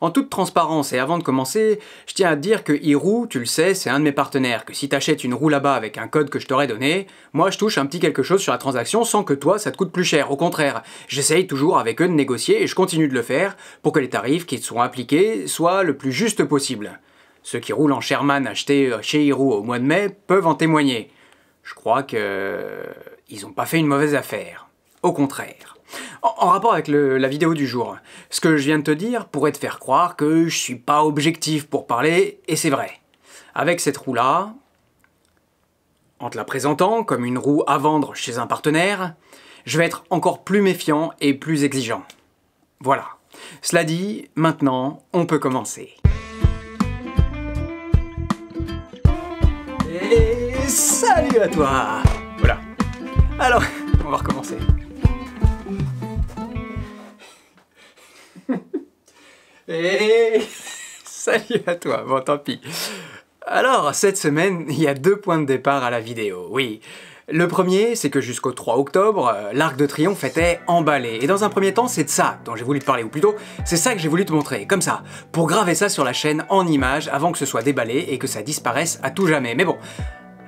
En toute transparence et avant de commencer, je tiens à dire que Hirou, tu le sais, c'est un de mes partenaires, que si t'achètes une roue là-bas avec un code que je t'aurais donné, moi je touche un petit quelque chose sur la transaction sans que toi ça te coûte plus cher. Au contraire, j'essaye toujours avec eux de négocier et je continue de le faire pour que les tarifs qui te seront appliqués soient le plus juste possible. Ceux qui roulent en Sherman achetés euh, chez Iru au mois de mai peuvent en témoigner. Je crois que... Euh, ils ont pas fait une mauvaise affaire. Au contraire. En, rapport avec la vidéo du jour, ce que je viens de te dire pourrait te faire croire que je suis pas objectif pour parler, et c'est vrai. Avec cette roue-là, en te la présentant comme une roue à vendre chez un partenaire, je vais être encore plus méfiant et plus exigeant. Voilà. Cela dit, maintenant, on peut commencer. Et salut à toi Voilà. Alors, on va recommencer. Et eh, salut à toi, bon tant pis. Alors, cette semaine, il y a deux points de départ à la vidéo, oui. Le premier, c'est que jusqu'au 3 octobre, euh, l'Arc de Triomphe était emballé. Et dans un premier temps, c'est de ça dont j'ai voulu te parler, ou plutôt, c'est ça que j'ai voulu te montrer, comme ça, pour graver ça sur la chaîne en images avant que ce soit déballé et que ça disparaisse à tout jamais. Mais bon,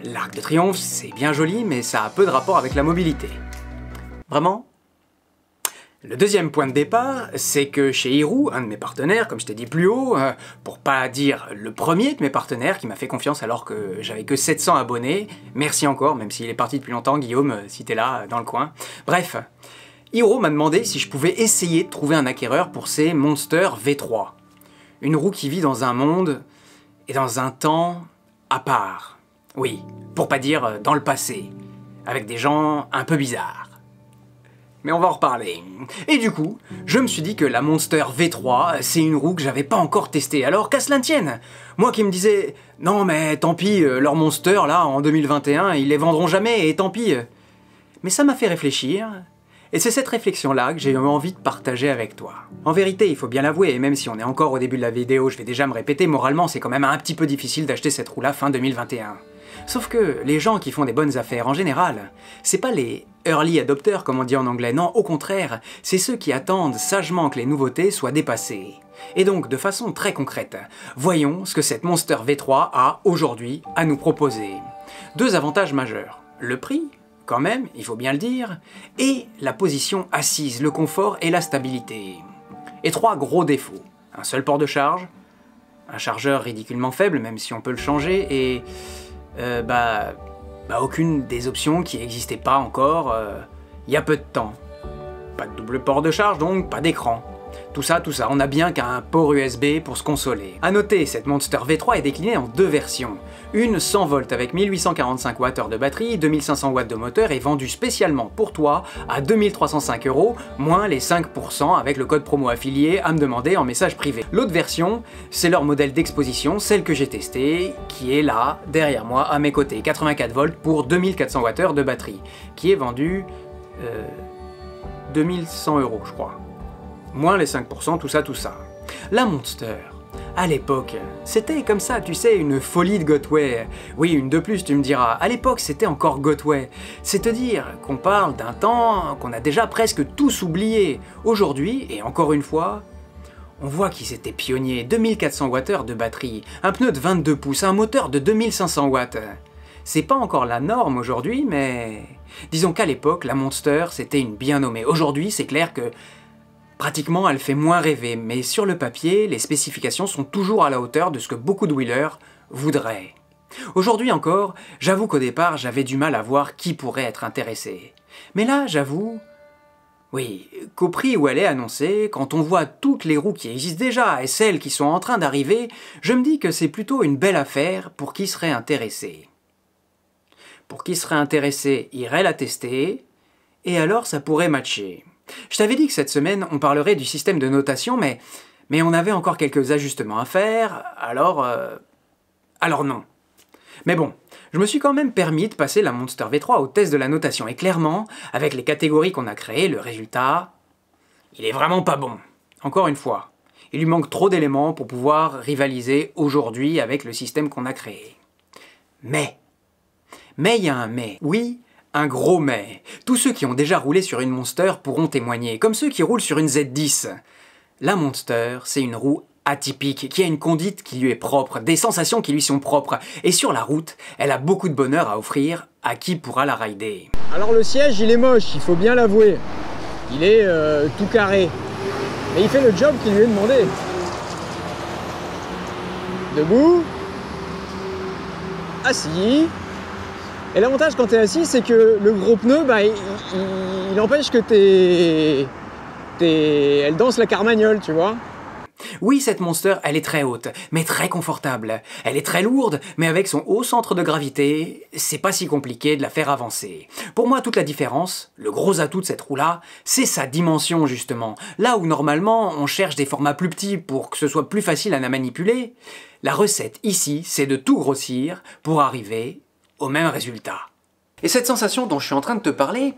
l'Arc de Triomphe, c'est bien joli, mais ça a peu de rapport avec la mobilité. Vraiment le deuxième point de départ, c'est que chez Hiro, un de mes partenaires, comme je t'ai dit plus haut, euh, pour pas dire le premier de mes partenaires qui m'a fait confiance alors que j'avais que 700 abonnés, merci encore, même s'il est parti depuis longtemps, Guillaume, euh, si t'es là, euh, dans le coin. Bref, Hiro m'a demandé si je pouvais essayer de trouver un acquéreur pour ces Monster V3. Une roue qui vit dans un monde et dans un temps à part. Oui, pour pas dire dans le passé, avec des gens un peu bizarres mais on va en reparler. Et du coup, je me suis dit que la Monster V3, c'est une roue que j'avais pas encore testée, alors qu'à cela tienne Moi qui me disais, non mais tant pis, euh, leur Monster là, en 2021, ils les vendront jamais, et tant pis Mais ça m'a fait réfléchir, et c'est cette réflexion-là que j'ai eu envie de partager avec toi. En vérité, il faut bien l'avouer, et même si on est encore au début de la vidéo, je vais déjà me répéter, moralement c'est quand même un petit peu difficile d'acheter cette roue-là fin 2021. Sauf que les gens qui font des bonnes affaires en général, c'est pas les early adopters comme on dit en anglais, non, au contraire, c'est ceux qui attendent sagement que les nouveautés soient dépassées. Et donc, de façon très concrète, voyons ce que cette Monster V3 a aujourd'hui à nous proposer. Deux avantages majeurs. Le prix, quand même, il faut bien le dire, et la position assise, le confort et la stabilité. Et trois gros défauts. Un seul port de charge, un chargeur ridiculement faible, même si on peut le changer, et euh, bah, bah, aucune des options qui n'existaient pas encore euh, il y a peu de temps. Pas de double port de charge donc, pas d'écran. Tout ça, tout ça, on n'a bien qu'un port USB pour se consoler. A noter, cette Monster V3 est déclinée en deux versions. Une 100 volts avec 1845 Wh de batterie, 2500 w de moteur est vendue spécialement pour toi à 2305 euros, moins les 5% avec le code promo affilié à me demander en message privé. L'autre version, c'est leur modèle d'exposition, celle que j'ai testée, qui est là, derrière moi, à mes côtés, 84 volts pour 2400 Wh de batterie, qui est vendue... Euh, 2100 euros, je crois moins les 5%, tout ça, tout ça. La Monster. À l'époque, c'était comme ça, tu sais, une folie de Gotway. Oui, une de plus, tu me diras. À l'époque, c'était encore Gotway. C'est te dire qu'on parle d'un temps qu'on a déjà presque tous oublié. Aujourd'hui, et encore une fois, on voit qu'ils étaient pionniers. 2400 Wh de batterie, un pneu de 22 pouces, un moteur de 2500 watts. C'est pas encore la norme aujourd'hui, mais... Disons qu'à l'époque, la Monster, c'était une bien nommée. Aujourd'hui, c'est clair que Pratiquement, elle fait moins rêver, mais sur le papier, les spécifications sont toujours à la hauteur de ce que beaucoup de wheelers voudraient. Aujourd'hui encore, j'avoue qu'au départ, j'avais du mal à voir qui pourrait être intéressé. Mais là, j'avoue... Oui, qu'au prix où elle est annoncée, quand on voit toutes les roues qui existent déjà et celles qui sont en train d'arriver, je me dis que c'est plutôt une belle affaire pour qui serait intéressé. Pour qui serait intéressé irait la tester, et alors ça pourrait matcher. Je t'avais dit que cette semaine, on parlerait du système de notation, mais, mais on avait encore quelques ajustements à faire, alors... Euh, alors non. Mais bon, je me suis quand même permis de passer la Monster V3 au test de la notation, et clairement, avec les catégories qu'on a créées, le résultat... Il est vraiment pas bon. Encore une fois, il lui manque trop d'éléments pour pouvoir rivaliser aujourd'hui avec le système qu'on a créé. Mais... Mais il y a un mais. Oui, un gros mais. Tous ceux qui ont déjà roulé sur une Monster pourront témoigner, comme ceux qui roulent sur une Z10. La Monster, c'est une roue atypique, qui a une conduite qui lui est propre, des sensations qui lui sont propres, et sur la route, elle a beaucoup de bonheur à offrir à qui pourra la rider. Alors le siège, il est moche, il faut bien l'avouer. Il est euh, tout carré. Mais il fait le job qui lui est demandé. Debout, assis, et l'avantage quand tu es assis, c'est que le gros pneu, bah, il, empêche que t'es, t'es, elle danse la carmagnole, tu vois. Oui, cette Monster, elle est très haute, mais très confortable. Elle est très lourde, mais avec son haut centre de gravité, c'est pas si compliqué de la faire avancer. Pour moi, toute la différence, le gros atout de cette roue-là, c'est sa dimension justement. Là où normalement, on cherche des formats plus petits pour que ce soit plus facile à la manipuler, la recette ici, c'est de tout grossir pour arriver au même résultat. Et cette sensation dont je suis en train de te parler,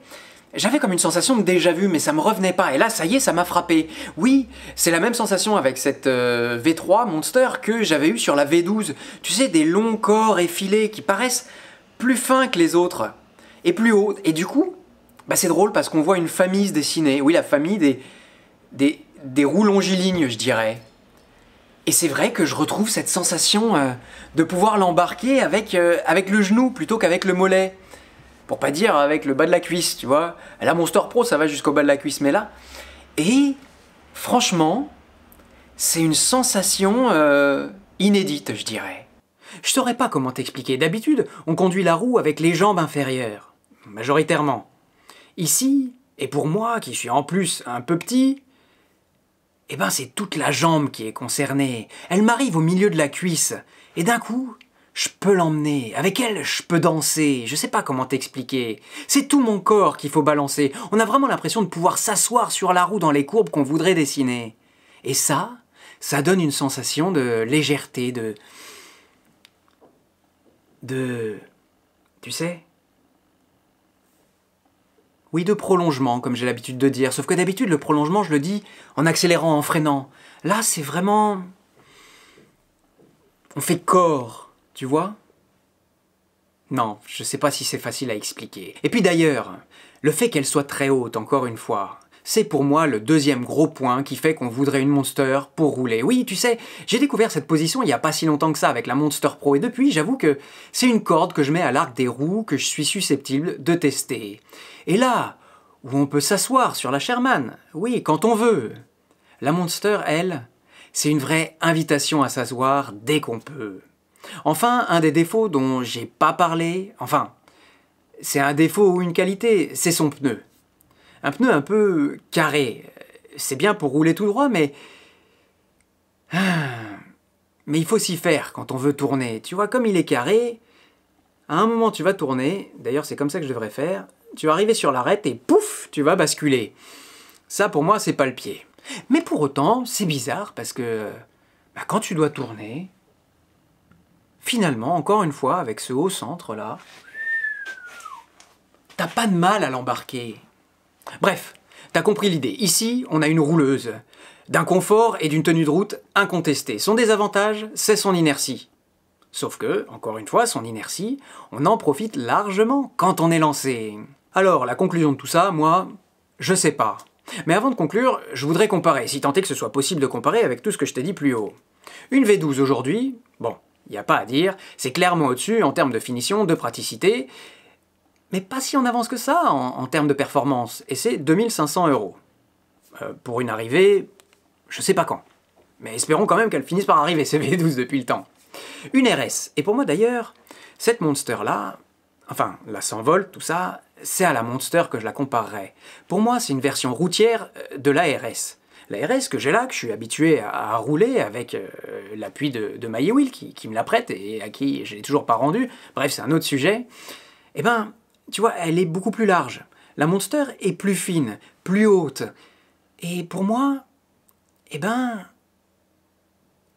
j'avais comme une sensation de déjà vu, mais ça me revenait pas, et là, ça y est, ça m'a frappé. Oui, c'est la même sensation avec cette euh, V3 Monster que j'avais eu sur la V12. Tu sais, des longs corps effilés qui paraissent plus fins que les autres, et plus hauts. Et du coup, bah c'est drôle parce qu'on voit une famille se dessiner. Oui, la famille des, des, des je dirais. Et c'est vrai que je retrouve cette sensation euh, de pouvoir l'embarquer euh, avec, le genou plutôt qu'avec le mollet. Pour pas dire avec le bas de la cuisse, tu vois. Là, mon Store Pro, ça va jusqu'au bas de la cuisse, mais là. Et franchement, c'est une sensation euh, inédite, je dirais. Je saurais pas comment t'expliquer. D'habitude, on conduit la roue avec les jambes inférieures, majoritairement. Ici, et pour moi qui suis en plus un peu petit, eh ben c'est toute la jambe qui est concernée. Elle m'arrive au milieu de la cuisse, et d'un coup, je peux l'emmener, avec elle je peux danser, je sais pas comment t'expliquer. C'est tout mon corps qu'il faut balancer, on a vraiment l'impression de pouvoir s'asseoir sur la roue dans les courbes qu'on voudrait dessiner. Et ça, ça donne une sensation de légèreté, de... de... tu sais oui, de prolongement, comme j'ai l'habitude de dire, sauf que d'habitude, le prolongement, je le dis en accélérant, en freinant. Là, c'est vraiment... On fait corps, tu vois Non, je sais pas si c'est facile à expliquer. Et puis d'ailleurs, le fait qu'elle soit très haute, encore une fois, c'est pour moi le deuxième gros point qui fait qu'on voudrait une Monster pour rouler. Oui, tu sais, j'ai découvert cette position il n'y a pas si longtemps que ça avec la Monster Pro et depuis, j'avoue que c'est une corde que je mets à l'arc des roues que je suis susceptible de tester. Et là, où on peut s'asseoir sur la Sherman, oui, quand on veut. La Monster, elle, c'est une vraie invitation à s'asseoir dès qu'on peut. Enfin, un des défauts dont j'ai pas parlé, enfin, c'est un défaut ou une qualité, c'est son pneu un pneu un peu carré. C'est bien pour rouler tout droit, mais... Ah, mais il faut s'y faire quand on veut tourner. Tu vois, comme il est carré, à un moment tu vas tourner, d'ailleurs c'est comme ça que je devrais faire, tu vas arriver sur l'arête et pouf, tu vas basculer. Ça pour moi c'est pas le pied. Mais pour autant, c'est bizarre parce que bah, quand tu dois tourner, finalement, encore une fois, avec ce haut centre là, t'as pas de mal à l'embarquer. Bref, t'as compris l'idée. Ici, on a une rouleuse. D'un confort et d'une tenue de route incontestée. Son désavantage, c'est son inertie. Sauf que, encore une fois, son inertie, on en profite largement quand on est lancé. Alors, la conclusion de tout ça, moi, je sais pas. Mais avant de conclure, je voudrais comparer, si tant est que ce soit possible de comparer avec tout ce que je t'ai dit plus haut. Une V12 aujourd'hui, bon, il n'y a pas à dire, c'est clairement au-dessus en termes de finition, de praticité, mais pas si en avance que ça en, termes de performance, et c'est 2500 euros. Euh, pour une arrivée, je sais pas quand. Mais espérons quand même qu'elle finisse par arriver, c'est V12 depuis le temps. Une RS, et pour moi d'ailleurs, cette Monster-là, enfin la 100 volts, tout ça, c'est à la Monster que je la comparerais. Pour moi, c'est une version routière euh, de la RS. La RS que j'ai là, que je suis habitué à, rouler avec euh, l'appui de, de qui, me la prête et à qui je l'ai toujours pas rendu, bref, c'est un autre sujet, eh ben, tu vois, elle est beaucoup plus large. La Monster est plus fine, plus haute. Et pour moi, eh ben...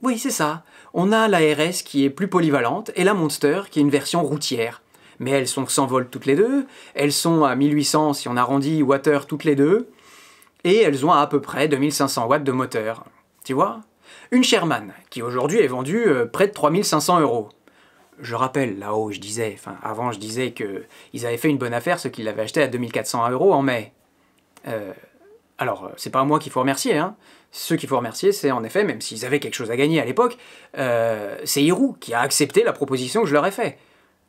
Oui, c'est ça. On a la RS qui est plus polyvalente et la Monster qui est une version routière. Mais elles sont 100 volts toutes les deux, elles sont à 1800 si on arrondit water toutes les deux, et elles ont à peu près 2500 watts de moteur. Tu vois Une Sherman, qui aujourd'hui est vendue euh, près de 3500 euros je rappelle, là-haut, je disais, enfin, avant, je disais qu'ils avaient fait une bonne affaire, ceux qui l'avaient acheté à 2400 euros en mai. Euh, alors, euh, c'est pas moi qu'il faut remercier, hein. Ceux qu'il faut remercier, c'est en effet, même s'ils avaient quelque chose à gagner à l'époque, euh, c'est Hirou qui a accepté la proposition que je leur ai faite.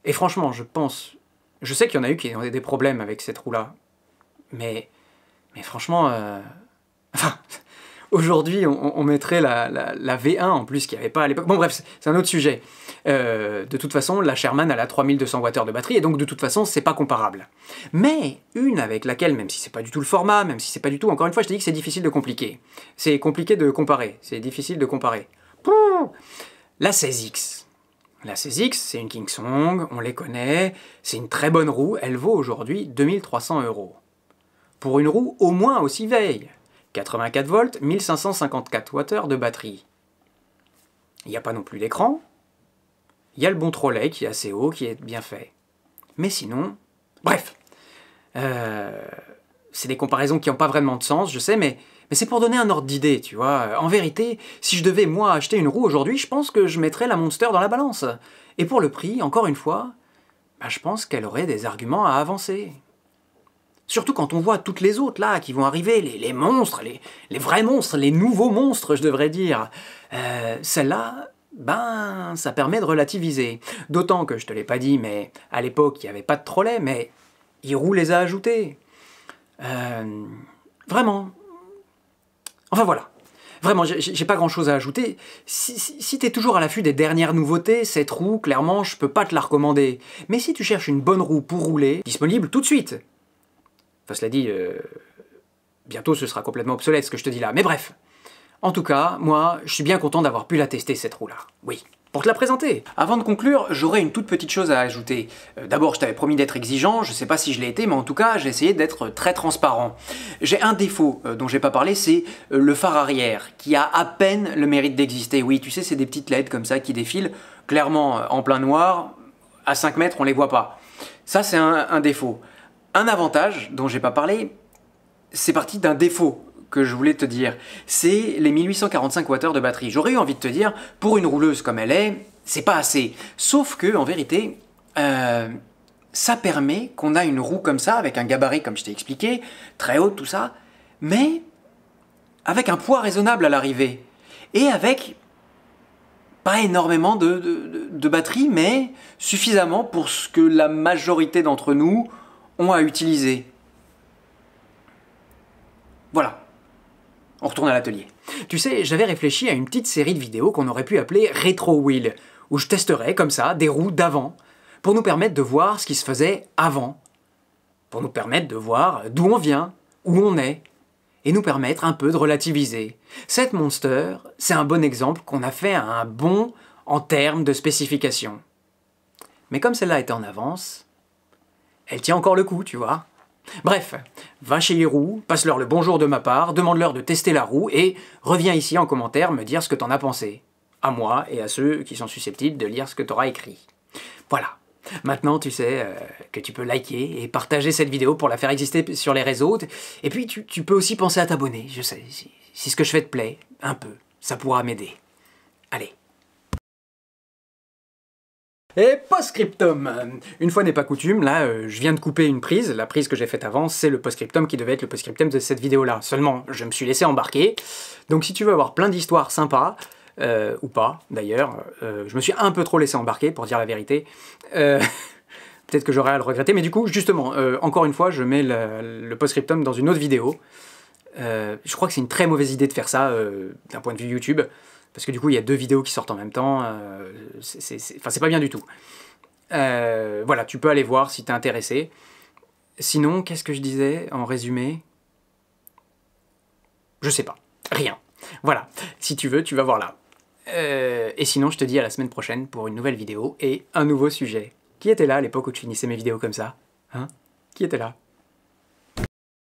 Et franchement, je pense. Je sais qu'il y en a eu qui ont des problèmes avec cette roue-là. Mais. Mais franchement. Enfin aujourd'hui on, mettrait la, V1 en plus qu'il n'y avait pas à l'époque. Bon bref, c'est un autre sujet. Euh, de toute façon, la Sherman elle a 3200 Wh de batterie et donc de toute façon c'est pas comparable. Mais une avec laquelle, même si c'est pas du tout le format, même si c'est pas du tout, encore une fois je te dis que c'est difficile de compliquer. C'est compliqué de comparer, c'est difficile de comparer. La 16X. La 16X, c'est une King Song, on les connaît, c'est une très bonne roue, elle vaut aujourd'hui 2300 euros. Pour une roue au moins aussi vieille, 84 volts, 1554 Wh de batterie. Il n'y a pas non plus d'écran. Il y a le bon trolley qui est assez haut, qui est bien fait. Mais sinon, bref. Euh, c'est des comparaisons qui n'ont pas vraiment de sens, je sais, mais, c'est pour donner un ordre d'idée, tu vois. En vérité, si je devais, moi, acheter une roue aujourd'hui, je pense que je mettrais la Monster dans la balance. Et pour le prix, encore une fois, bah, je pense qu'elle aurait des arguments à avancer. Surtout quand on voit toutes les autres là qui vont arriver, les, monstres, les, vrais monstres, les nouveaux monstres je devrais dire. Euh, celle-là, ben ça permet de relativiser. D'autant que je te l'ai pas dit, mais à l'époque il n'y avait pas de trolley, mais Hirou les a ajoutés. Euh, vraiment. Enfin voilà. Vraiment, j'ai pas grand chose à ajouter. Si, si, si t'es toujours à l'affût des dernières nouveautés, cette roue, clairement, je peux pas te la recommander. Mais si tu cherches une bonne roue pour rouler, disponible tout de suite Enfin, cela dit, euh, bientôt ce sera complètement obsolète ce que je te dis là. Mais bref, en tout cas, moi, je suis bien content d'avoir pu la tester cette roue-là. Oui. Pour te la présenter. Avant de conclure, j'aurais une toute petite chose à ajouter. Euh, d'abord, je t'avais promis d'être exigeant, je sais pas si je l'ai été, mais en tout cas, j'ai essayé d'être très transparent. J'ai un défaut dont euh, dont j'ai pas parlé, c'est le phare arrière, qui a à peine le mérite d'exister. Oui, tu sais, c'est des petites LED comme ça qui défilent, clairement en plein noir, à 5 mètres, on les voit pas. Ça, c'est un défaut. Un avantage dont j'ai pas parlé, c'est parti d'un défaut que je voulais te dire, c'est les 1845 Wh de batterie. J'aurais eu envie de te dire, pour une rouleuse comme elle est, c'est pas assez. Sauf que, en vérité, euh, ça permet qu'on a une roue comme ça, avec un gabarit comme je t'ai expliqué, très haute, tout ça, mais avec un poids raisonnable à l'arrivée. Et avec pas énormément de batterie, mais suffisamment pour ce que la majorité d'entre nous on à utiliser. Voilà. On retourne à l'atelier. Tu sais, j'avais réfléchi à une petite série de vidéos qu'on aurait pu appeler Retro Wheel, où je testerais comme ça des roues d'avant, pour nous permettre de voir ce qui se faisait avant, pour nous permettre de voir d'où on vient, où on est, et nous permettre un peu de relativiser. Cette Monster, c'est un bon exemple qu'on a fait à un bon en termes de spécification. Mais comme celle-là était en avance, elle tient encore le coup, tu vois. Bref, va chez les passe-leur le bonjour de ma part, demande-leur de tester la roue et reviens ici en commentaire me dire ce que t'en as pensé. À moi et à ceux qui sont susceptibles de lire ce que t'auras écrit. Voilà. Maintenant, tu sais euh, que tu peux liker et partager cette vidéo pour la faire exister sur les réseaux. Et puis, tu, peux aussi penser à t'abonner, je sais, si ce que je fais te plaît, un peu, ça pourra m'aider. Allez, et postscriptum, Une fois n'est pas coutume, là, euh, je viens de couper une prise, la prise que j'ai faite avant, c'est le postscriptum qui devait être le postscriptum de cette vidéo-là. Seulement, je me suis laissé embarquer, donc si tu veux avoir plein d'histoires sympas, euh, ou pas d'ailleurs, euh, je me suis un peu trop laissé embarquer, pour dire la vérité, peut-être que j'aurais à le regretter, mais du coup, justement, encore une fois, je mets le, postscriptum dans une autre vidéo. je crois que c'est une très mauvaise idée de faire ça d'un point de vue YouTube parce que du coup il y a deux vidéos qui sortent en même temps, euh, c'est pas bien du tout. Euh, voilà, tu peux aller voir si t'es intéressé. Sinon, qu'est-ce que je disais en résumé Je sais pas, rien. Voilà, si tu veux, tu vas voir là. Euh, et sinon, je te dis à la semaine prochaine pour une nouvelle vidéo et un nouveau sujet. Qui était là à l'époque où je finissais mes vidéos comme ça Hein Qui était là